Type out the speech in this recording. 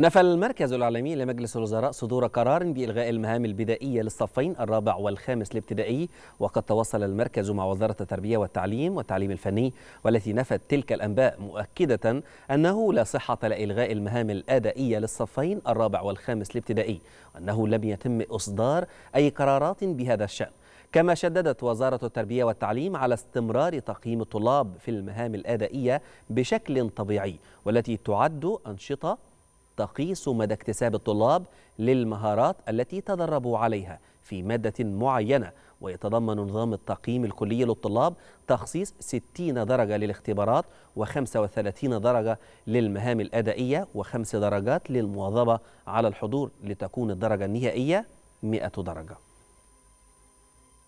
نفى المركز العالمي لمجلس الوزراء صدور قرار بإلغاء المهام البدائية للصفين الرابع والخامس الابتدائي وقد تواصل المركز مع وزارة التربية والتعليم والتعليم الفني والتي نفت تلك الأنباء مؤكدة أنه لا صحة لإلغاء المهام الأدائية للصفين الرابع والخامس الابتدائي وأنه لم يتم إصدار أي قرارات بهذا الشأن كما شددت وزارة التربية والتعليم على استمرار تقييم الطلاب في المهام الأدائية بشكل طبيعي والتي تعد أنشطة تقيس مدى اكتساب الطلاب للمهارات التي تدربوا عليها في مادة معينة ويتضمن نظام التقييم الكلي للطلاب تخصيص 60 درجة للاختبارات و35 درجة للمهام الأدائية وخمس درجات للمواظبة على الحضور لتكون الدرجة النهائية 100 درجة